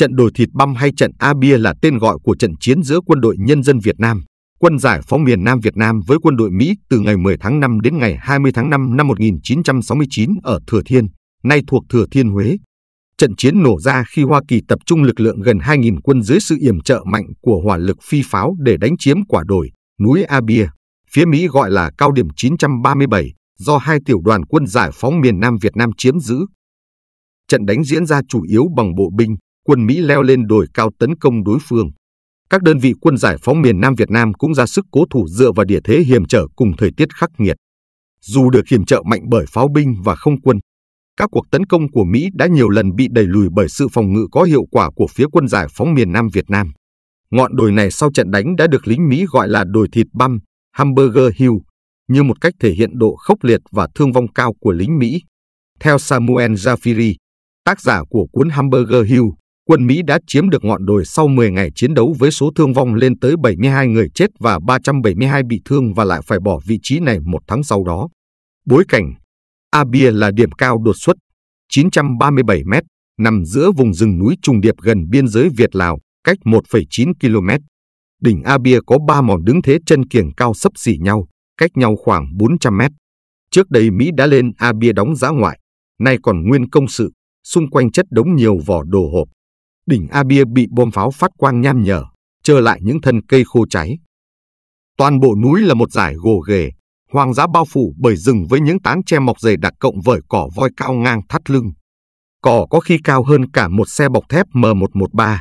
Trận đồi thịt băm hay trận A Bia là tên gọi của trận chiến giữa quân đội nhân dân Việt Nam, quân giải phóng miền Nam Việt Nam với quân đội Mỹ từ ngày 10 tháng 5 đến ngày 20 tháng 5 năm 1969 ở Thừa Thiên, nay thuộc Thừa Thiên Huế. Trận chiến nổ ra khi Hoa Kỳ tập trung lực lượng gần 2.000 quân dưới sự yểm trợ mạnh của hỏa lực phi pháo để đánh chiếm quả đồi, núi A Bia, phía Mỹ gọi là cao điểm 937, do hai tiểu đoàn quân giải phóng miền Nam Việt Nam chiếm giữ. Trận đánh diễn ra chủ yếu bằng bộ binh, quân Mỹ leo lên đồi cao tấn công đối phương. Các đơn vị quân giải phóng miền Nam Việt Nam cũng ra sức cố thủ dựa vào địa thế hiểm trở cùng thời tiết khắc nghiệt. Dù được hiểm trợ mạnh bởi pháo binh và không quân, các cuộc tấn công của Mỹ đã nhiều lần bị đẩy lùi bởi sự phòng ngự có hiệu quả của phía quân giải phóng miền Nam Việt Nam. Ngọn đồi này sau trận đánh đã được lính Mỹ gọi là đồi thịt băm, hamburger hill, như một cách thể hiện độ khốc liệt và thương vong cao của lính Mỹ. Theo Samuel Jafiri, tác giả của cuốn Hamburger Hill, quân Mỹ đã chiếm được ngọn đồi sau 10 ngày chiến đấu với số thương vong lên tới 72 người chết và 372 bị thương và lại phải bỏ vị trí này một tháng sau đó. Bối cảnh Abia là điểm cao đột xuất, 937 m, nằm giữa vùng rừng núi trùng điệp gần biên giới Việt-Lào, cách 1,9 km. Đỉnh Abia có ba mòn đứng thế chân kiềng cao sấp xỉ nhau, cách nhau khoảng 400 m. Trước đây Mỹ đã lên Abia đóng giã ngoại, nay còn nguyên công sự, xung quanh chất đống nhiều vỏ đồ hộp, Đỉnh A Bia bị bom pháo phát quang nham nhở, trơ lại những thân cây khô cháy. Toàn bộ núi là một dải gồ ghề, hoang dã bao phủ bởi rừng với những tán tre mọc dày đặc cộng vởi cỏ voi cao ngang thắt lưng. Cỏ có khi cao hơn cả một xe bọc thép M113.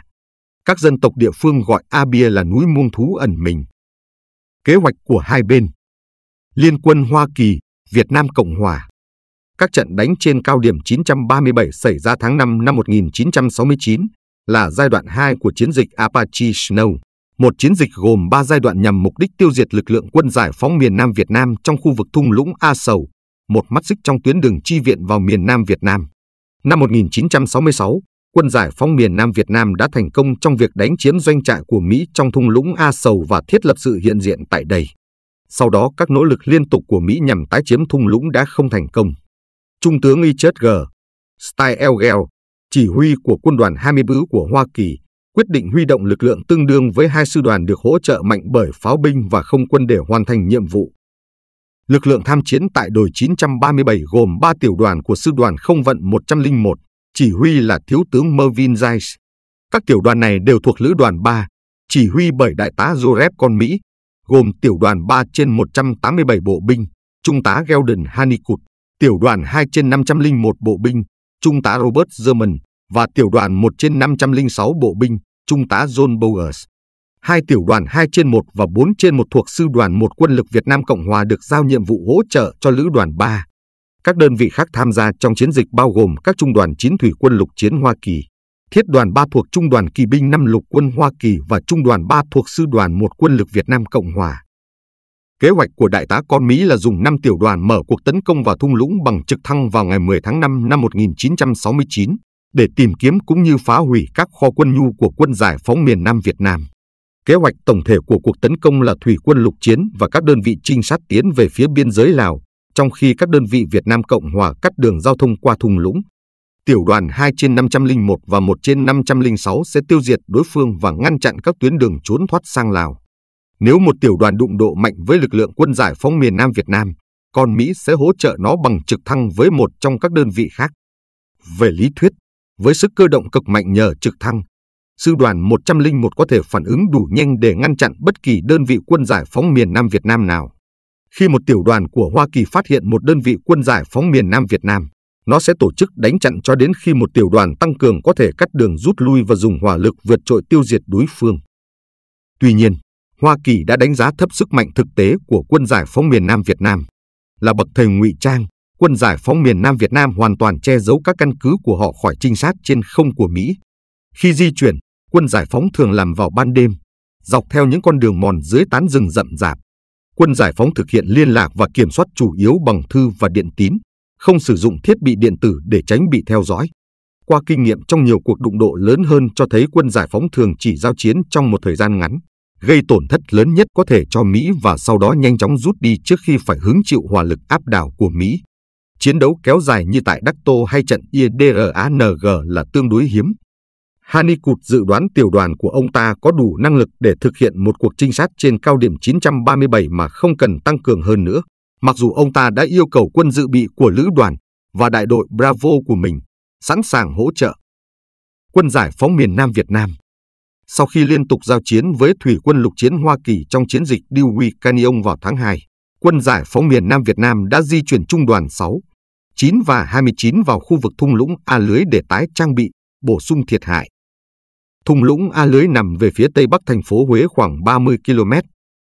Các dân tộc địa phương gọi A Bia là núi muông thú ẩn mình. Kế hoạch của hai bên Liên quân Hoa Kỳ, Việt Nam Cộng Hòa Các trận đánh trên cao điểm 937 xảy ra tháng 5 năm 1969 là giai đoạn 2 của chiến dịch Apache Snow, một chiến dịch gồm 3 giai đoạn nhằm mục đích tiêu diệt lực lượng quân giải phóng miền Nam Việt Nam trong khu vực thung lũng A Sầu, một mắt xích trong tuyến đường chi viện vào miền Nam Việt Nam. Năm 1966, quân giải phóng miền Nam Việt Nam đã thành công trong việc đánh chiếm doanh trại của Mỹ trong thung lũng A Sầu và thiết lập sự hiện diện tại đây. Sau đó, các nỗ lực liên tục của Mỹ nhằm tái chiếm thung lũng đã không thành công. Trung tướng Richard G. Stilegel, chỉ huy của quân đoàn 24 của Hoa Kỳ quyết định huy động lực lượng tương đương với hai sư đoàn được hỗ trợ mạnh bởi pháo binh và không quân để hoàn thành nhiệm vụ. Lực lượng tham chiến tại đồi 937 gồm 3 tiểu đoàn của sư đoàn không vận 101, chỉ huy là thiếu tướng Mervyn Giles. Các tiểu đoàn này đều thuộc lữ đoàn 3, chỉ huy bởi đại tá Joseph con Mỹ, gồm tiểu đoàn 3 trên 187 bộ binh, trung tá Geldon Hanikut, tiểu đoàn 2 trên 501 bộ binh, Trung tá Robert German và tiểu đoàn 1 trên 506 bộ binh, Trung tá John Bowers. Hai tiểu đoàn 2 trên 1 và 4 trên 1 thuộc Sư đoàn 1 Quân lực Việt Nam Cộng Hòa được giao nhiệm vụ hỗ trợ cho Lữ đoàn 3. Các đơn vị khác tham gia trong chiến dịch bao gồm các trung đoàn 9 thủy quân lục chiến Hoa Kỳ, thiết đoàn 3 thuộc Trung đoàn Kỳ binh 5 lục quân Hoa Kỳ và Trung đoàn 3 thuộc Sư đoàn 1 Quân lực Việt Nam Cộng Hòa. Kế hoạch của đại tá con Mỹ là dùng 5 tiểu đoàn mở cuộc tấn công vào thung lũng bằng trực thăng vào ngày 10 tháng 5 năm 1969 để tìm kiếm cũng như phá hủy các kho quân nhu của quân giải phóng miền Nam Việt Nam. Kế hoạch tổng thể của cuộc tấn công là thủy quân lục chiến và các đơn vị trinh sát tiến về phía biên giới Lào, trong khi các đơn vị Việt Nam Cộng Hòa cắt đường giao thông qua thung lũng. Tiểu đoàn 2 trên 501 và 1 trên 506 sẽ tiêu diệt đối phương và ngăn chặn các tuyến đường trốn thoát sang Lào. Nếu một tiểu đoàn đụng độ mạnh với lực lượng quân giải phóng miền Nam Việt Nam, còn Mỹ sẽ hỗ trợ nó bằng trực thăng với một trong các đơn vị khác. Về lý thuyết, với sức cơ động cực mạnh nhờ trực thăng, sư đoàn 101 có thể phản ứng đủ nhanh để ngăn chặn bất kỳ đơn vị quân giải phóng miền Nam Việt Nam nào. Khi một tiểu đoàn của Hoa Kỳ phát hiện một đơn vị quân giải phóng miền Nam Việt Nam, nó sẽ tổ chức đánh chặn cho đến khi một tiểu đoàn tăng cường có thể cắt đường rút lui và dùng hỏa lực vượt trội tiêu diệt đối phương. Tuy nhiên, Hoa Kỳ đã đánh giá thấp sức mạnh thực tế của quân giải phóng miền Nam Việt Nam. Là bậc thầy ngụy trang, quân giải phóng miền Nam Việt Nam hoàn toàn che giấu các căn cứ của họ khỏi trinh sát trên không của Mỹ. Khi di chuyển, quân giải phóng thường làm vào ban đêm, dọc theo những con đường mòn dưới tán rừng rậm rạp. Quân giải phóng thực hiện liên lạc và kiểm soát chủ yếu bằng thư và điện tín, không sử dụng thiết bị điện tử để tránh bị theo dõi. Qua kinh nghiệm trong nhiều cuộc đụng độ lớn hơn cho thấy quân giải phóng thường chỉ giao chiến trong một thời gian ngắn gây tổn thất lớn nhất có thể cho Mỹ và sau đó nhanh chóng rút đi trước khi phải hứng chịu hỏa lực áp đảo của Mỹ. Chiến đấu kéo dài như tại Đắc Tô hay trận IDRANG là tương đối hiếm. Hanikut dự đoán tiểu đoàn của ông ta có đủ năng lực để thực hiện một cuộc trinh sát trên cao điểm 937 mà không cần tăng cường hơn nữa, mặc dù ông ta đã yêu cầu quân dự bị của lữ đoàn và đại đội Bravo của mình sẵn sàng hỗ trợ. Quân giải phóng miền Nam Việt Nam sau khi liên tục giao chiến với thủy quân lục chiến Hoa Kỳ trong chiến dịch Dewey Canyon vào tháng 2, quân giải phóng miền Nam Việt Nam đã di chuyển trung đoàn 6, 9 và 29 vào khu vực thung lũng A Lưới để tái trang bị, bổ sung thiệt hại. Thung lũng A Lưới nằm về phía tây bắc thành phố Huế khoảng 30 km,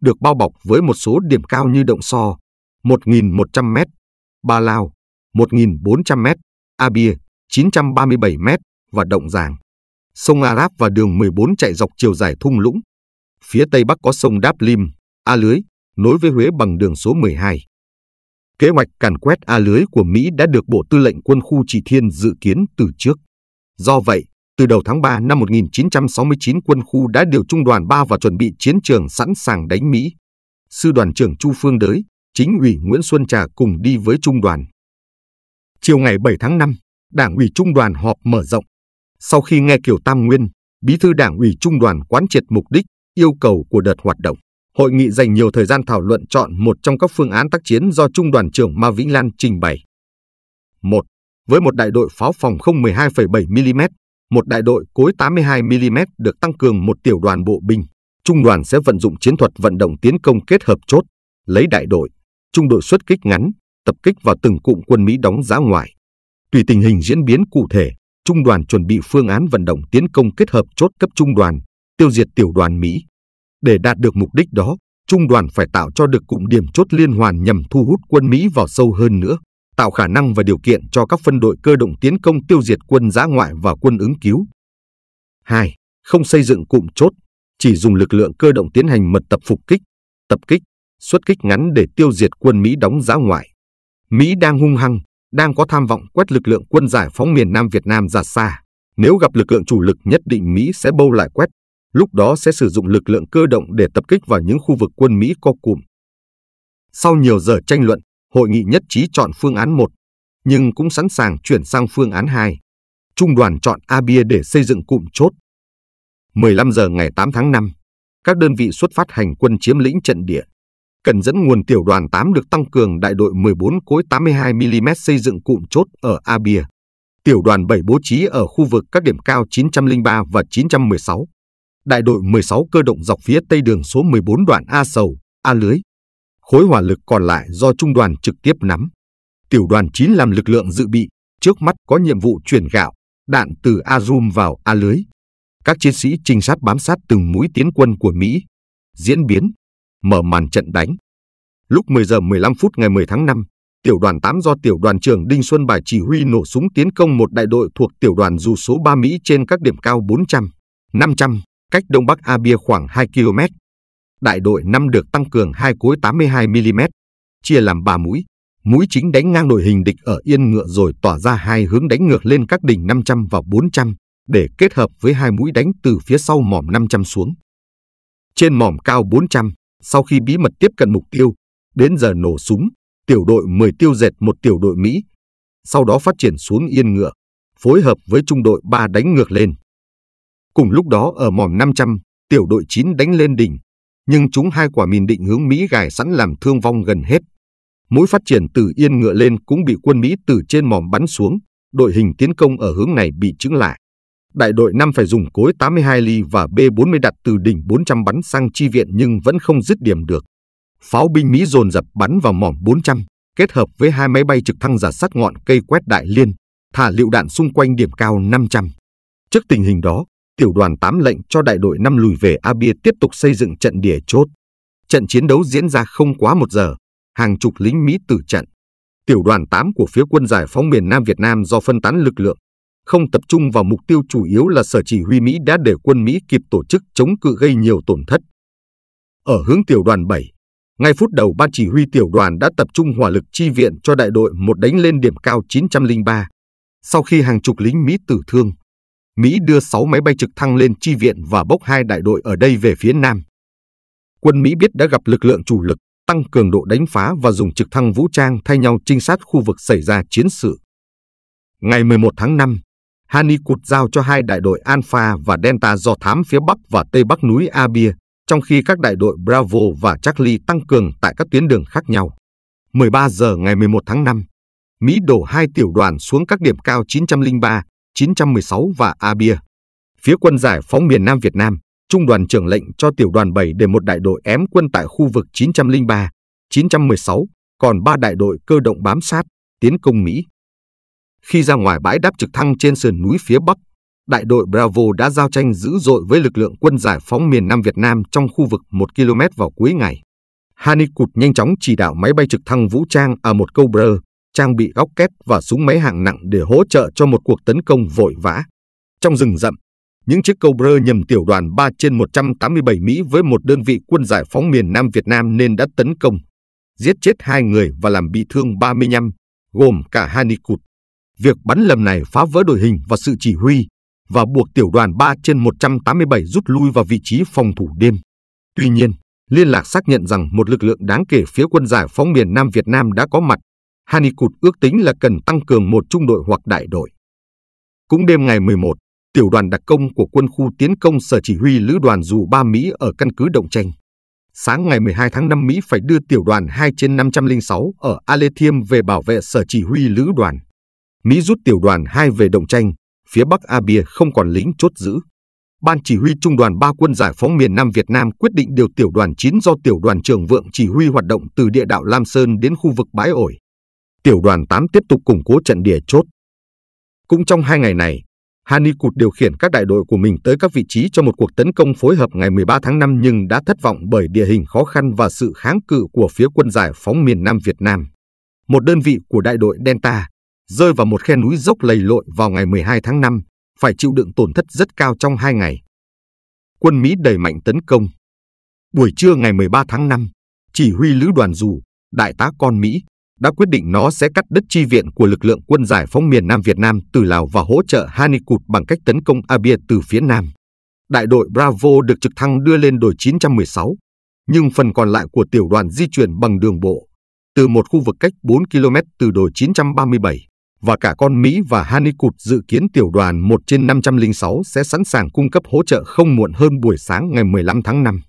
được bao bọc với một số điểm cao như Động So, 1.100m, Ba Lao, 1.400m, A Bia, 937m và Động Giàng, sông Arab và đường 14 chạy dọc chiều dài thung lũng. Phía tây bắc có sông Đáp Lim, A Lưới, nối với Huế bằng đường số 12. Kế hoạch càn quét A Lưới của Mỹ đã được Bộ Tư lệnh Quân khu Trị Thiên dự kiến từ trước. Do vậy, từ đầu tháng 3 năm 1969 quân khu đã điều trung đoàn 3 và chuẩn bị chiến trường sẵn sàng đánh Mỹ. Sư đoàn trưởng Chu Phương Đới, chính ủy Nguyễn Xuân Trà cùng đi với trung đoàn. Chiều ngày 7 tháng 5, Đảng ủy Trung đoàn họp mở rộng sau khi nghe Kiều Tam Nguyên, Bí thư Đảng ủy Trung đoàn quán triệt mục đích, yêu cầu của đợt hoạt động, hội nghị dành nhiều thời gian thảo luận chọn một trong các phương án tác chiến do Trung đoàn trưởng Ma Vĩnh Lan trình bày. 1. Với một đại đội pháo phòng không 12,7 mm, một đại đội cối 82 mm được tăng cường một tiểu đoàn bộ binh, trung đoàn sẽ vận dụng chiến thuật vận động tiến công kết hợp chốt, lấy đại đội, trung đội xuất kích ngắn, tập kích vào từng cụm quân Mỹ đóng giá ngoài. Tùy tình hình diễn biến cụ thể, trung đoàn chuẩn bị phương án vận động tiến công kết hợp chốt cấp trung đoàn, tiêu diệt tiểu đoàn Mỹ. Để đạt được mục đích đó, trung đoàn phải tạo cho được cụm điểm chốt liên hoàn nhằm thu hút quân Mỹ vào sâu hơn nữa, tạo khả năng và điều kiện cho các phân đội cơ động tiến công tiêu diệt quân giã ngoại và quân ứng cứu. 2. Không xây dựng cụm chốt, chỉ dùng lực lượng cơ động tiến hành mật tập phục kích, tập kích, xuất kích ngắn để tiêu diệt quân Mỹ đóng giã ngoại. Mỹ đang hung hăng, đang có tham vọng quét lực lượng quân giải phóng miền Nam Việt Nam ra xa. Nếu gặp lực lượng chủ lực nhất định Mỹ sẽ bâu lại quét, lúc đó sẽ sử dụng lực lượng cơ động để tập kích vào những khu vực quân Mỹ co cụm. Sau nhiều giờ tranh luận, hội nghị nhất trí chọn phương án 1, nhưng cũng sẵn sàng chuyển sang phương án 2. Trung đoàn chọn Abia để xây dựng cụm chốt. 15 giờ ngày 8 tháng 5, các đơn vị xuất phát hành quân chiếm lĩnh trận địa cần dẫn nguồn tiểu đoàn 8 được tăng cường đại đội 14 cối 82mm xây dựng cụm chốt ở a Abia. Tiểu đoàn 7 bố trí ở khu vực các điểm cao 903 và 916. Đại đội 16 cơ động dọc phía tây đường số 14 đoạn A Sầu, A Lưới. Khối hỏa lực còn lại do trung đoàn trực tiếp nắm. Tiểu đoàn 9 làm lực lượng dự bị, trước mắt có nhiệm vụ chuyển gạo, đạn từ a zoom vào A Lưới. Các chiến sĩ trinh sát bám sát từng mũi tiến quân của Mỹ. Diễn biến mở màn trận đánh. Lúc 10 giờ 15 phút ngày 10 tháng 5, tiểu đoàn 8 do tiểu đoàn trưởng Đinh Xuân Bài chỉ huy nổ súng tiến công một đại đội thuộc tiểu đoàn dù số 3 Mỹ trên các điểm cao 400, 500, cách Đông Bắc A Bia khoảng 2 km. Đại đội 5 được tăng cường hai cối 82mm, chia làm 3 mũi. Mũi chính đánh ngang đội hình địch ở Yên Ngựa rồi tỏa ra hai hướng đánh ngược lên các đỉnh 500 và 400 để kết hợp với hai mũi đánh từ phía sau mỏm 500 xuống. Trên mỏm cao 400, sau khi bí mật tiếp cận mục tiêu, đến giờ nổ súng, tiểu đội 10 tiêu dệt một tiểu đội Mỹ, sau đó phát triển xuống yên ngựa, phối hợp với trung đội 3 đánh ngược lên. Cùng lúc đó ở mỏm 500, tiểu đội 9 đánh lên đỉnh, nhưng chúng hai quả mìn định hướng Mỹ gài sẵn làm thương vong gần hết. Mũi phát triển từ yên ngựa lên cũng bị quân Mỹ từ trên mỏm bắn xuống, đội hình tiến công ở hướng này bị chứng lại đại đội 5 phải dùng cối 82 ly và B-40 đặt từ đỉnh 400 bắn sang chi viện nhưng vẫn không dứt điểm được. Pháo binh Mỹ dồn dập bắn vào mỏm 400, kết hợp với hai máy bay trực thăng giả sát ngọn cây quét đại liên, thả lựu đạn xung quanh điểm cao 500. Trước tình hình đó, tiểu đoàn 8 lệnh cho đại đội 5 lùi về A Bia tiếp tục xây dựng trận địa chốt. Trận chiến đấu diễn ra không quá một giờ, hàng chục lính Mỹ tử trận. Tiểu đoàn 8 của phía quân giải phóng miền Nam Việt Nam do phân tán lực lượng, không tập trung vào mục tiêu chủ yếu là sở chỉ huy Mỹ đã để quân Mỹ kịp tổ chức chống cự gây nhiều tổn thất. Ở hướng tiểu đoàn 7, ngay phút đầu ban chỉ huy tiểu đoàn đã tập trung hỏa lực chi viện cho đại đội một đánh lên điểm cao 903. Sau khi hàng chục lính Mỹ tử thương, Mỹ đưa 6 máy bay trực thăng lên chi viện và bốc hai đại đội ở đây về phía nam. Quân Mỹ biết đã gặp lực lượng chủ lực, tăng cường độ đánh phá và dùng trực thăng vũ trang thay nhau trinh sát khu vực xảy ra chiến sự. Ngày 11 tháng 5, Hani cụt giao cho hai đại đội Alpha và Delta do thám phía Bắc và Tây Bắc núi Abia, trong khi các đại đội Bravo và Charlie tăng cường tại các tuyến đường khác nhau. 13 giờ ngày 11 tháng 5, Mỹ đổ hai tiểu đoàn xuống các điểm cao 903, 916 và Abia. Phía quân giải phóng miền Nam Việt Nam, Trung đoàn trưởng lệnh cho tiểu đoàn 7 để một đại đội ém quân tại khu vực 903, 916, còn ba đại đội cơ động bám sát, tiến công Mỹ. Khi ra ngoài bãi đáp trực thăng trên sườn núi phía Bắc, đại đội Bravo đã giao tranh dữ dội với lực lượng quân giải phóng miền Nam Việt Nam trong khu vực 1 km vào cuối ngày. Hanikut nhanh chóng chỉ đạo máy bay trực thăng vũ trang ở một câu brơ, trang bị góc kép và súng máy hạng nặng để hỗ trợ cho một cuộc tấn công vội vã. Trong rừng rậm, những chiếc câu brơ nhầm tiểu đoàn 3 trên 187 Mỹ với một đơn vị quân giải phóng miền Nam Việt Nam nên đã tấn công, giết chết hai người và làm bị thương 35, gồm cả Hanikut. Việc bắn lầm này phá vỡ đội hình và sự chỉ huy và buộc tiểu đoàn 3 trên 187 rút lui vào vị trí phòng thủ đêm. Tuy nhiên, liên lạc xác nhận rằng một lực lượng đáng kể phía quân giải phóng miền Nam Việt Nam đã có mặt. Hanikut ước tính là cần tăng cường một trung đội hoặc đại đội. Cũng đêm ngày 11, tiểu đoàn đặc công của quân khu tiến công sở chỉ huy lữ đoàn dù 3 Mỹ ở căn cứ Động Tranh. Sáng ngày 12 tháng 5 Mỹ phải đưa tiểu đoàn 2 trên 506 ở Aletium về bảo vệ sở chỉ huy lữ đoàn. Mỹ rút tiểu đoàn 2 về Đồng Tranh, phía Bắc A Bia không còn lính chốt giữ. Ban chỉ huy Trung đoàn 3 quân giải phóng miền Nam Việt Nam quyết định điều tiểu đoàn 9 do tiểu đoàn trưởng Vượng chỉ huy hoạt động từ địa đạo Lam Sơn đến khu vực Bãi Ổi. Tiểu đoàn 8 tiếp tục củng cố trận địa chốt. Cũng trong hai ngày này, Hani Cụt điều khiển các đại đội của mình tới các vị trí cho một cuộc tấn công phối hợp ngày 13 tháng 5 nhưng đã thất vọng bởi địa hình khó khăn và sự kháng cự của phía quân giải phóng miền Nam Việt Nam. Một đơn vị của đại đội Delta, rơi vào một khe núi dốc lầy lội vào ngày 12 tháng 5, phải chịu đựng tổn thất rất cao trong hai ngày. Quân Mỹ đẩy mạnh tấn công. Buổi trưa ngày 13 tháng 5, chỉ huy lữ đoàn dù, đại tá con Mỹ, đã quyết định nó sẽ cắt đứt chi viện của lực lượng quân giải phóng miền Nam Việt Nam từ Lào và hỗ trợ Hanikut bằng cách tấn công Abia từ phía Nam. Đại đội Bravo được trực thăng đưa lên đồi 916, nhưng phần còn lại của tiểu đoàn di chuyển bằng đường bộ, từ một khu vực cách 4 km từ đồi 937 và cả con Mỹ và Hanikut dự kiến tiểu đoàn 1 trên 506 sẽ sẵn sàng cung cấp hỗ trợ không muộn hơn buổi sáng ngày 15 tháng 5.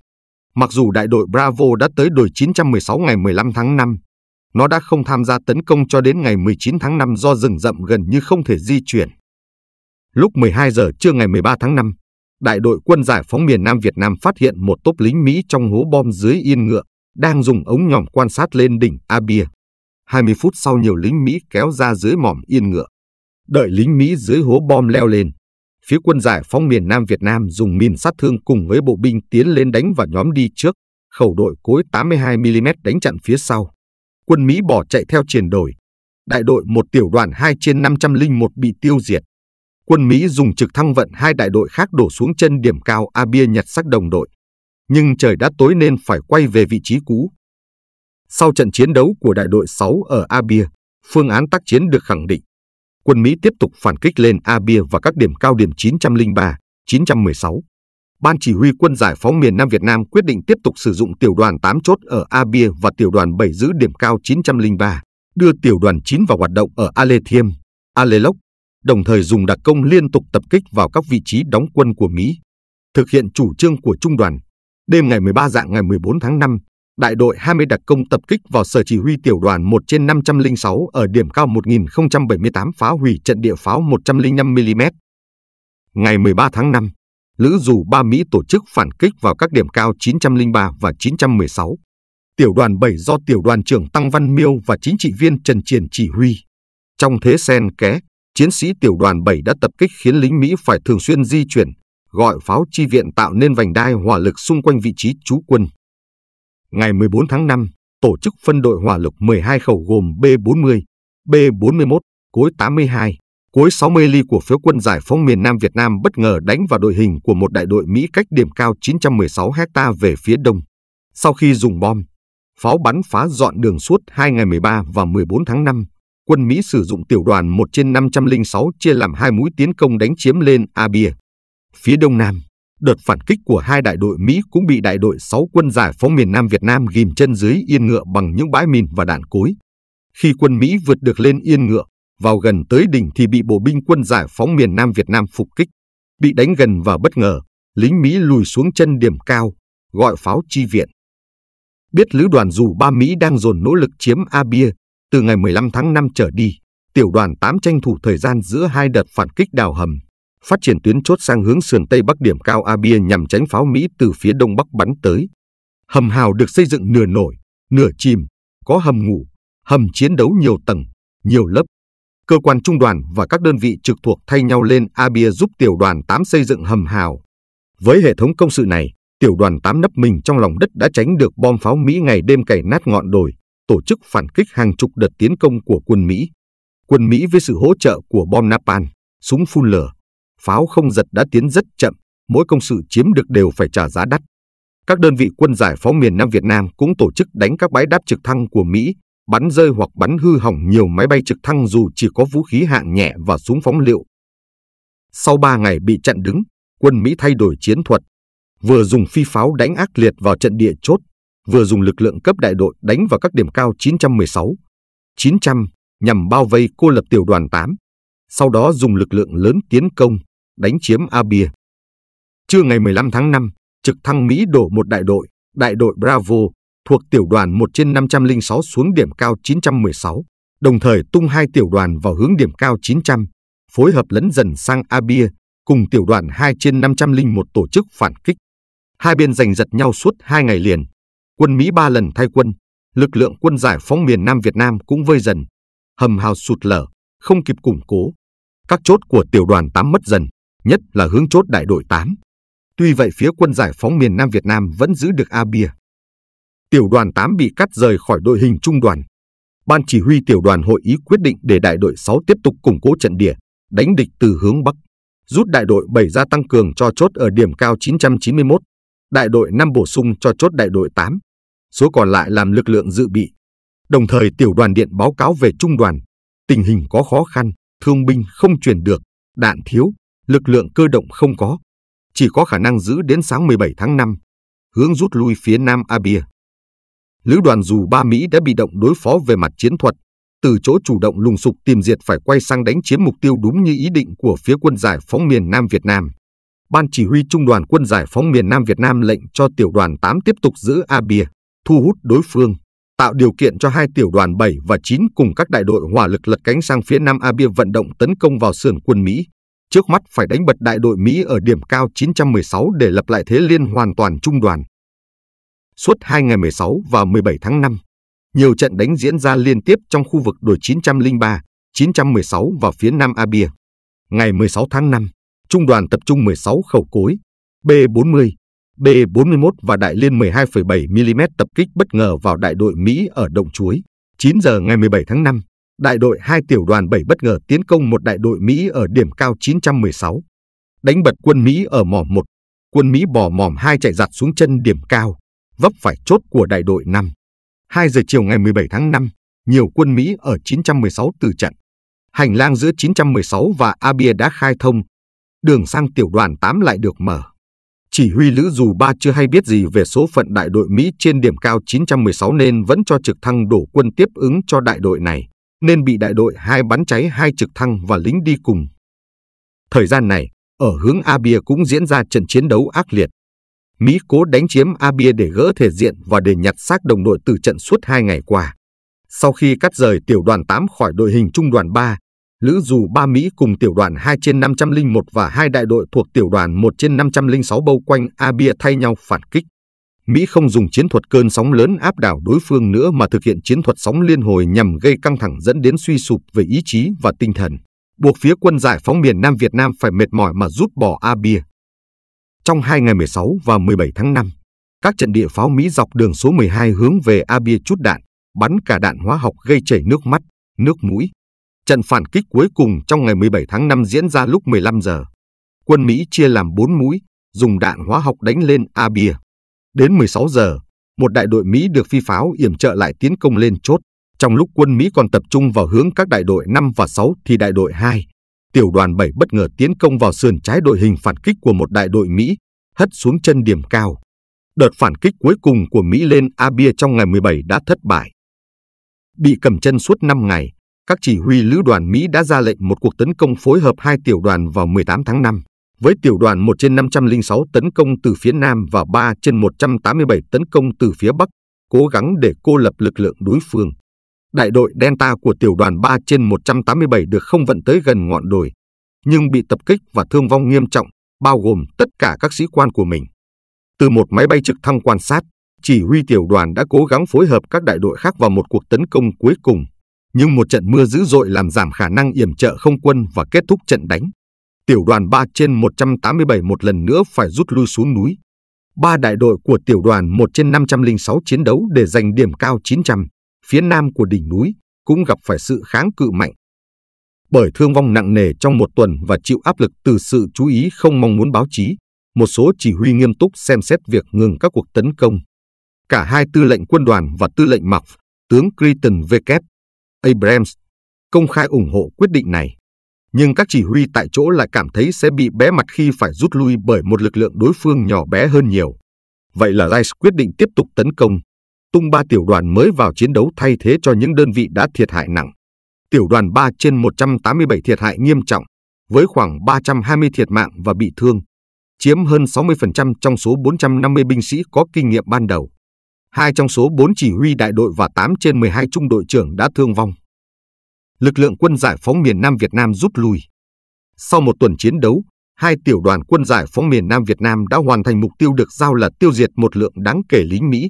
Mặc dù đại đội Bravo đã tới đồi 916 ngày 15 tháng 5, nó đã không tham gia tấn công cho đến ngày 19 tháng 5 do rừng rậm gần như không thể di chuyển. Lúc 12 giờ trưa ngày 13 tháng 5, đại đội quân giải phóng miền Nam Việt Nam phát hiện một tốp lính Mỹ trong hố bom dưới yên ngựa đang dùng ống nhòm quan sát lên đỉnh Abia. 20 phút sau nhiều lính Mỹ kéo ra dưới mỏm yên ngựa. Đợi lính Mỹ dưới hố bom leo lên, phía quân giải phóng miền Nam Việt Nam dùng mìn sát thương cùng với bộ binh tiến lên đánh vào nhóm đi trước, khẩu đội cối 82mm đánh chặn phía sau. Quân Mỹ bỏ chạy theo triển đồi. Đại đội một tiểu đoàn 2 trên 501 bị tiêu diệt. Quân Mỹ dùng trực thăng vận hai đại đội khác đổ xuống chân điểm cao A Bia nhặt xác đồng đội. Nhưng trời đã tối nên phải quay về vị trí cũ. Sau trận chiến đấu của đại đội 6 ở Abia, phương án tác chiến được khẳng định. Quân Mỹ tiếp tục phản kích lên Abia và các điểm cao điểm 903, 916. Ban chỉ huy quân giải phóng miền Nam Việt Nam quyết định tiếp tục sử dụng tiểu đoàn 8 chốt ở Abia và tiểu đoàn 7 giữ điểm cao 903, đưa tiểu đoàn 9 vào hoạt động ở Ale Thiêm, Ale Lốc, đồng thời dùng đặc công liên tục tập kích vào các vị trí đóng quân của Mỹ. Thực hiện chủ trương của trung đoàn, đêm ngày 13 dạng ngày 14 tháng 5, đại đội 20 đặc công tập kích vào sở chỉ huy tiểu đoàn 1 trên 506 ở điểm cao 1078 phá hủy trận địa pháo 105mm. Ngày 13 tháng 5, Lữ dù ba Mỹ tổ chức phản kích vào các điểm cao 903 và 916. Tiểu đoàn 7 do tiểu đoàn trưởng Tăng Văn Miêu và chính trị viên Trần Triển chỉ huy. Trong thế sen ké, chiến sĩ tiểu đoàn 7 đã tập kích khiến lính Mỹ phải thường xuyên di chuyển, gọi pháo chi viện tạo nên vành đai hỏa lực xung quanh vị trí trú quân. Ngày 14 tháng 5, tổ chức phân đội hỏa lực 12 khẩu gồm B40, B41, cối 82, cối 60 ly của phía quân giải phóng miền Nam Việt Nam bất ngờ đánh vào đội hình của một đại đội Mỹ cách điểm cao 916 hecta về phía đông. Sau khi dùng bom, pháo bắn phá dọn đường suốt hai ngày 13 và 14 tháng 5, quân Mỹ sử dụng tiểu đoàn 1 trên 506 chia làm hai mũi tiến công đánh chiếm lên Abia. Phía đông nam, đợt phản kích của hai đại đội Mỹ cũng bị đại đội 6 quân giải phóng miền Nam Việt Nam ghim chân dưới yên ngựa bằng những bãi mìn và đạn cối. Khi quân Mỹ vượt được lên yên ngựa, vào gần tới đỉnh thì bị bộ binh quân giải phóng miền Nam Việt Nam phục kích. Bị đánh gần và bất ngờ, lính Mỹ lùi xuống chân điểm cao, gọi pháo chi viện. Biết lữ đoàn dù ba Mỹ đang dồn nỗ lực chiếm A Bia, từ ngày 15 tháng 5 trở đi, tiểu đoàn 8 tranh thủ thời gian giữa hai đợt phản kích đào hầm phát triển tuyến chốt sang hướng sườn tây bắc điểm cao Abia nhằm tránh pháo Mỹ từ phía đông bắc bắn tới. Hầm hào được xây dựng nửa nổi, nửa chìm, có hầm ngủ, hầm chiến đấu nhiều tầng, nhiều lớp. Cơ quan trung đoàn và các đơn vị trực thuộc thay nhau lên Abia giúp tiểu đoàn 8 xây dựng hầm hào. Với hệ thống công sự này, tiểu đoàn 8 nấp mình trong lòng đất đã tránh được bom pháo Mỹ ngày đêm cày nát ngọn đồi, tổ chức phản kích hàng chục đợt tiến công của quân Mỹ. Quân Mỹ với sự hỗ trợ của bom napalm, súng phun lửa, pháo không giật đã tiến rất chậm, mỗi công sự chiếm được đều phải trả giá đắt. Các đơn vị quân giải phóng miền Nam Việt Nam cũng tổ chức đánh các bãi đáp trực thăng của Mỹ, bắn rơi hoặc bắn hư hỏng nhiều máy bay trực thăng dù chỉ có vũ khí hạng nhẹ và súng phóng liệu. Sau 3 ngày bị chặn đứng, quân Mỹ thay đổi chiến thuật, vừa dùng phi pháo đánh ác liệt vào trận địa chốt, vừa dùng lực lượng cấp đại đội đánh vào các điểm cao 916, 900 nhằm bao vây cô lập tiểu đoàn 8, sau đó dùng lực lượng lớn tiến công, đánh chiếm A Abia. Trưa ngày 15 tháng 5, trực thăng Mỹ đổ một đại đội, đại đội Bravo, thuộc tiểu đoàn 1 trên 506 xuống điểm cao 916, đồng thời tung hai tiểu đoàn vào hướng điểm cao 900, phối hợp lấn dần sang A Abia, cùng tiểu đoàn 2 trên 501 tổ chức phản kích. Hai bên giành giật nhau suốt hai ngày liền. Quân Mỹ ba lần thay quân, lực lượng quân giải phóng miền Nam Việt Nam cũng vơi dần. Hầm hào sụt lở, không kịp củng cố. Các chốt của tiểu đoàn 8 mất dần nhất là hướng chốt đại đội 8. Tuy vậy phía quân giải phóng miền Nam Việt Nam vẫn giữ được A Bia. Tiểu đoàn 8 bị cắt rời khỏi đội hình trung đoàn. Ban chỉ huy tiểu đoàn hội ý quyết định để đại đội 6 tiếp tục củng cố trận địa, đánh địch từ hướng Bắc. Rút đại đội 7 ra tăng cường cho chốt ở điểm cao 991. Đại đội 5 bổ sung cho chốt đại đội 8. Số còn lại làm lực lượng dự bị. Đồng thời tiểu đoàn điện báo cáo về trung đoàn. Tình hình có khó khăn, thương binh không chuyển được, đạn thiếu, lực lượng cơ động không có, chỉ có khả năng giữ đến sáng 17 tháng 5, hướng rút lui phía nam Abia. Lữ đoàn dù ba Mỹ đã bị động đối phó về mặt chiến thuật, từ chỗ chủ động lùng sục tìm diệt phải quay sang đánh chiếm mục tiêu đúng như ý định của phía quân giải phóng miền Nam Việt Nam. Ban chỉ huy Trung đoàn quân giải phóng miền Nam Việt Nam lệnh cho tiểu đoàn 8 tiếp tục giữ A Bia, thu hút đối phương, tạo điều kiện cho hai tiểu đoàn 7 và 9 cùng các đại đội hỏa lực lật cánh sang phía Nam A Bia vận động tấn công vào sườn quân Mỹ trước mắt phải đánh bật đại đội Mỹ ở điểm cao 916 để lập lại thế liên hoàn toàn trung đoàn. Suốt hai ngày 16 và 17 tháng 5, nhiều trận đánh diễn ra liên tiếp trong khu vực đồi 903, 916 và phía Nam Abia. Ngày 16 tháng 5, trung đoàn tập trung 16 khẩu cối B40, B41 và đại liên 12,7 mm tập kích bất ngờ vào đại đội Mỹ ở Động Chuối. 9 giờ ngày 17 tháng 5, đại đội 2 tiểu đoàn 7 bất ngờ tiến công một đại đội Mỹ ở điểm cao 916, đánh bật quân Mỹ ở mỏm 1. Quân Mỹ bỏ mỏm 2 chạy giặt xuống chân điểm cao, vấp phải chốt của đại đội 5. 2 giờ chiều ngày 17 tháng 5, nhiều quân Mỹ ở 916 từ trận. Hành lang giữa 916 và Abia đã khai thông, đường sang tiểu đoàn 8 lại được mở. Chỉ huy Lữ Dù Ba chưa hay biết gì về số phận đại đội Mỹ trên điểm cao 916 nên vẫn cho trực thăng đổ quân tiếp ứng cho đại đội này nên bị đại đội hai bắn cháy hai trực thăng và lính đi cùng. Thời gian này, ở hướng Abia cũng diễn ra trận chiến đấu ác liệt. Mỹ cố đánh chiếm Abia để gỡ thể diện và để nhặt xác đồng đội từ trận suốt hai ngày qua. Sau khi cắt rời tiểu đoàn 8 khỏi đội hình trung đoàn 3, Lữ dù 3 Mỹ cùng tiểu đoàn 2 trên 501 và hai đại đội thuộc tiểu đoàn 1 trên 506 bâu quanh Abia thay nhau phản kích. Mỹ không dùng chiến thuật cơn sóng lớn áp đảo đối phương nữa mà thực hiện chiến thuật sóng liên hồi nhằm gây căng thẳng dẫn đến suy sụp về ý chí và tinh thần, buộc phía quân giải phóng miền Nam Việt Nam phải mệt mỏi mà rút bỏ A Bia. Trong hai ngày 16 và 17 tháng 5, các trận địa pháo Mỹ dọc đường số 12 hướng về A Bia chút đạn, bắn cả đạn hóa học gây chảy nước mắt, nước mũi. Trận phản kích cuối cùng trong ngày 17 tháng 5 diễn ra lúc 15 giờ. Quân Mỹ chia làm 4 mũi, dùng đạn hóa học đánh lên A Bia. Đến 16 giờ, một đại đội Mỹ được phi pháo yểm trợ lại tiến công lên chốt. Trong lúc quân Mỹ còn tập trung vào hướng các đại đội 5 và 6 thì đại đội 2, tiểu đoàn 7 bất ngờ tiến công vào sườn trái đội hình phản kích của một đại đội Mỹ, hất xuống chân điểm cao. Đợt phản kích cuối cùng của Mỹ lên Abia trong ngày 17 đã thất bại. Bị cầm chân suốt 5 ngày, các chỉ huy lữ đoàn Mỹ đã ra lệnh một cuộc tấn công phối hợp hai tiểu đoàn vào 18 tháng 5 với tiểu đoàn 1 trên 506 tấn công từ phía Nam và 3 trên 187 tấn công từ phía Bắc, cố gắng để cô lập lực lượng đối phương. Đại đội Delta của tiểu đoàn 3 trên 187 được không vận tới gần ngọn đồi, nhưng bị tập kích và thương vong nghiêm trọng, bao gồm tất cả các sĩ quan của mình. Từ một máy bay trực thăng quan sát, chỉ huy tiểu đoàn đã cố gắng phối hợp các đại đội khác vào một cuộc tấn công cuối cùng. Nhưng một trận mưa dữ dội làm giảm khả năng yểm trợ không quân và kết thúc trận đánh tiểu đoàn 3 trên 187 một lần nữa phải rút lui xuống núi. Ba đại đội của tiểu đoàn 1 trên 506 chiến đấu để giành điểm cao 900, phía nam của đỉnh núi cũng gặp phải sự kháng cự mạnh. Bởi thương vong nặng nề trong một tuần và chịu áp lực từ sự chú ý không mong muốn báo chí, một số chỉ huy nghiêm túc xem xét việc ngừng các cuộc tấn công. Cả hai tư lệnh quân đoàn và tư lệnh mặc, tướng Creighton V. Abrams, công khai ủng hộ quyết định này nhưng các chỉ huy tại chỗ lại cảm thấy sẽ bị bé mặt khi phải rút lui bởi một lực lượng đối phương nhỏ bé hơn nhiều. Vậy là Rice quyết định tiếp tục tấn công, tung ba tiểu đoàn mới vào chiến đấu thay thế cho những đơn vị đã thiệt hại nặng. Tiểu đoàn 3 trên 187 thiệt hại nghiêm trọng, với khoảng 320 thiệt mạng và bị thương, chiếm hơn 60% trong số 450 binh sĩ có kinh nghiệm ban đầu. Hai trong số 4 chỉ huy đại đội và 8 trên 12 trung đội trưởng đã thương vong lực lượng quân giải phóng miền Nam Việt Nam rút lui. Sau một tuần chiến đấu, hai tiểu đoàn quân giải phóng miền Nam Việt Nam đã hoàn thành mục tiêu được giao là tiêu diệt một lượng đáng kể lính Mỹ.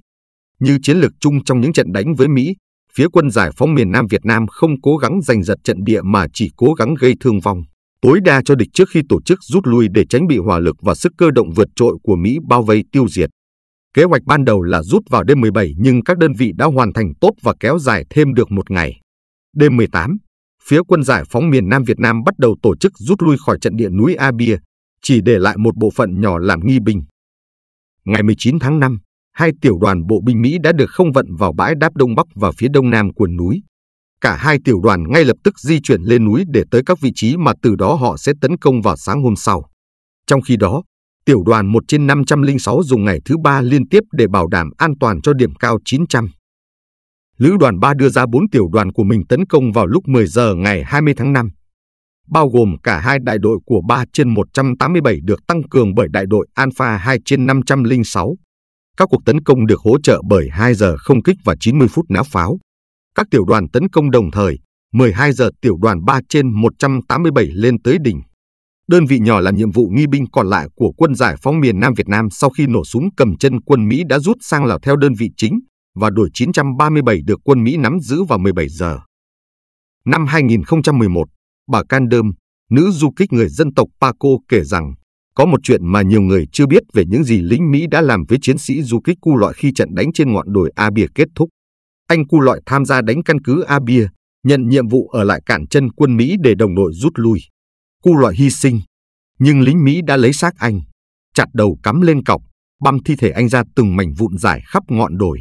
Như chiến lược chung trong những trận đánh với Mỹ, phía quân giải phóng miền Nam Việt Nam không cố gắng giành giật trận địa mà chỉ cố gắng gây thương vong tối đa cho địch trước khi tổ chức rút lui để tránh bị hỏa lực và sức cơ động vượt trội của Mỹ bao vây tiêu diệt. Kế hoạch ban đầu là rút vào đêm 17 nhưng các đơn vị đã hoàn thành tốt và kéo dài thêm được một ngày. Đêm 18, phía quân giải phóng miền Nam Việt Nam bắt đầu tổ chức rút lui khỏi trận địa núi A Bia, chỉ để lại một bộ phận nhỏ làm nghi binh. Ngày 19 tháng 5, hai tiểu đoàn bộ binh Mỹ đã được không vận vào bãi đáp Đông Bắc và phía đông nam của núi. Cả hai tiểu đoàn ngay lập tức di chuyển lên núi để tới các vị trí mà từ đó họ sẽ tấn công vào sáng hôm sau. Trong khi đó, tiểu đoàn 1 trên 506 dùng ngày thứ ba liên tiếp để bảo đảm an toàn cho điểm cao 900. Lữ đoàn 3 đưa ra 4 tiểu đoàn của mình tấn công vào lúc 10 giờ ngày 20 tháng 5, bao gồm cả hai đại đội của 3 trên 187 được tăng cường bởi đại đội Alpha 2 trên 506. Các cuộc tấn công được hỗ trợ bởi 2 giờ không kích và 90 phút náo pháo. Các tiểu đoàn tấn công đồng thời, 12 giờ tiểu đoàn 3 trên 187 lên tới đỉnh. Đơn vị nhỏ làm nhiệm vụ nghi binh còn lại của quân giải phóng miền Nam Việt Nam sau khi nổ súng cầm chân quân Mỹ đã rút sang Lào theo đơn vị chính, và đổi 937 được quân Mỹ nắm giữ vào 17 giờ. Năm 2011, bà Candom, nữ du kích người dân tộc Paco kể rằng có một chuyện mà nhiều người chưa biết về những gì lính Mỹ đã làm với chiến sĩ du kích cu loại khi trận đánh trên ngọn đồi a Abia kết thúc. Anh cu loại tham gia đánh căn cứ a Abia, nhận nhiệm vụ ở lại cản chân quân Mỹ để đồng đội rút lui. Cu loại hy sinh, nhưng lính Mỹ đã lấy xác anh, chặt đầu cắm lên cọc, băm thi thể anh ra từng mảnh vụn dài khắp ngọn đồi.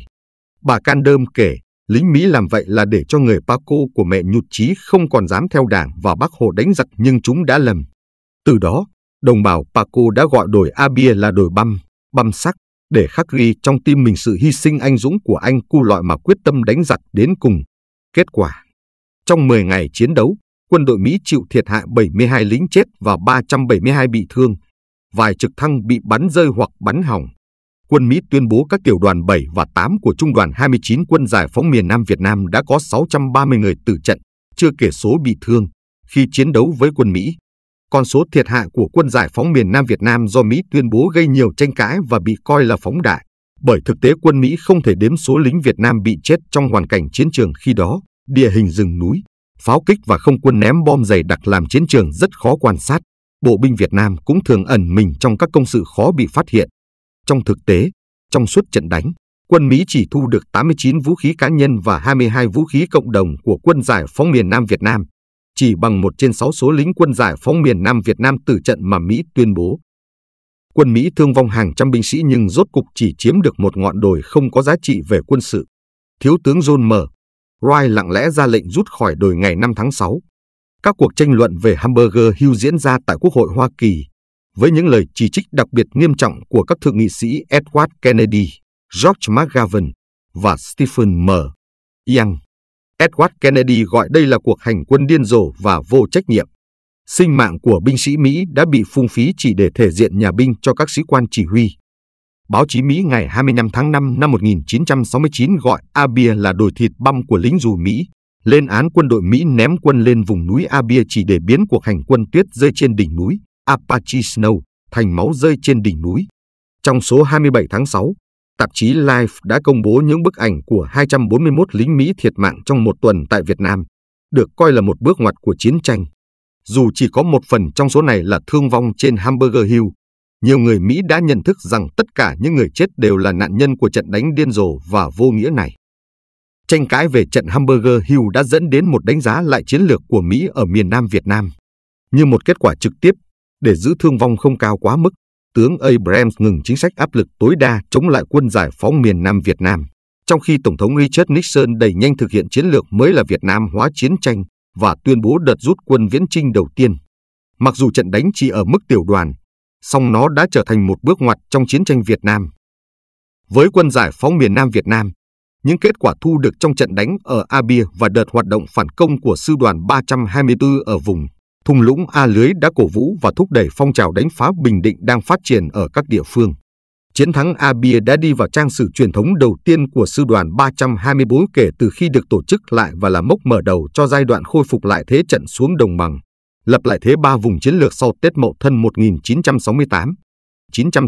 Bà Can Đơm kể, lính Mỹ làm vậy là để cho người Paco của mẹ nhụt chí không còn dám theo đảng và bác Hồ đánh giặc nhưng chúng đã lầm. Từ đó, đồng bào Paco đã gọi đổi Abia là đồi băm, băm sắc, để khắc ghi trong tim mình sự hy sinh anh dũng của anh cu loại mà quyết tâm đánh giặc đến cùng. Kết quả Trong 10 ngày chiến đấu, quân đội Mỹ chịu thiệt hại 72 lính chết và 372 bị thương. Vài trực thăng bị bắn rơi hoặc bắn hỏng quân Mỹ tuyên bố các tiểu đoàn 7 và 8 của Trung đoàn 29 quân giải phóng miền Nam Việt Nam đã có 630 người tử trận, chưa kể số bị thương, khi chiến đấu với quân Mỹ. Con số thiệt hại của quân giải phóng miền Nam Việt Nam do Mỹ tuyên bố gây nhiều tranh cãi và bị coi là phóng đại, bởi thực tế quân Mỹ không thể đếm số lính Việt Nam bị chết trong hoàn cảnh chiến trường khi đó, địa hình rừng núi, pháo kích và không quân ném bom dày đặc làm chiến trường rất khó quan sát. Bộ binh Việt Nam cũng thường ẩn mình trong các công sự khó bị phát hiện trong thực tế, trong suốt trận đánh, quân Mỹ chỉ thu được 89 vũ khí cá nhân và 22 vũ khí cộng đồng của quân giải phóng miền Nam Việt Nam, chỉ bằng 1 trên 6 số lính quân giải phóng miền Nam Việt Nam từ trận mà Mỹ tuyên bố. Quân Mỹ thương vong hàng trăm binh sĩ nhưng rốt cục chỉ chiếm được một ngọn đồi không có giá trị về quân sự. Thiếu tướng John M. Roy lặng lẽ ra lệnh rút khỏi đồi ngày 5 tháng 6. Các cuộc tranh luận về hamburger Hill diễn ra tại Quốc hội Hoa Kỳ với những lời chỉ trích đặc biệt nghiêm trọng của các thượng nghị sĩ Edward Kennedy, George McGovern và Stephen M. Young. Edward Kennedy gọi đây là cuộc hành quân điên rồ và vô trách nhiệm. Sinh mạng của binh sĩ Mỹ đã bị phung phí chỉ để thể diện nhà binh cho các sĩ quan chỉ huy. Báo chí Mỹ ngày 25 tháng 5 năm 1969 gọi Abia là đồi thịt băm của lính dù Mỹ, lên án quân đội Mỹ ném quân lên vùng núi Abia chỉ để biến cuộc hành quân tuyết rơi trên đỉnh núi. Apache Snow thành máu rơi trên đỉnh núi. Trong số 27 tháng 6, tạp chí Life đã công bố những bức ảnh của 241 lính Mỹ thiệt mạng trong một tuần tại Việt Nam, được coi là một bước ngoặt của chiến tranh. Dù chỉ có một phần trong số này là thương vong trên Hamburger Hill, nhiều người Mỹ đã nhận thức rằng tất cả những người chết đều là nạn nhân của trận đánh điên rồ và vô nghĩa này. Tranh cãi về trận Hamburger Hill đã dẫn đến một đánh giá lại chiến lược của Mỹ ở miền Nam Việt Nam. Như một kết quả trực tiếp để giữ thương vong không cao quá mức, tướng Abrams ngừng chính sách áp lực tối đa chống lại quân giải phóng miền Nam Việt Nam, trong khi Tổng thống Richard Nixon đẩy nhanh thực hiện chiến lược mới là Việt Nam hóa chiến tranh và tuyên bố đợt rút quân viễn chinh đầu tiên. Mặc dù trận đánh chỉ ở mức tiểu đoàn, song nó đã trở thành một bước ngoặt trong chiến tranh Việt Nam. Với quân giải phóng miền Nam Việt Nam, những kết quả thu được trong trận đánh ở Abia và đợt hoạt động phản công của sư đoàn 324 ở vùng thung lũng A Lưới đã cổ vũ và thúc đẩy phong trào đánh phá Bình Định đang phát triển ở các địa phương. Chiến thắng A Bia đã đi vào trang sử truyền thống đầu tiên của sư đoàn 324 kể từ khi được tổ chức lại và là mốc mở đầu cho giai đoạn khôi phục lại thế trận xuống đồng bằng, lập lại thế ba vùng chiến lược sau Tết Mậu Thân 1968. 900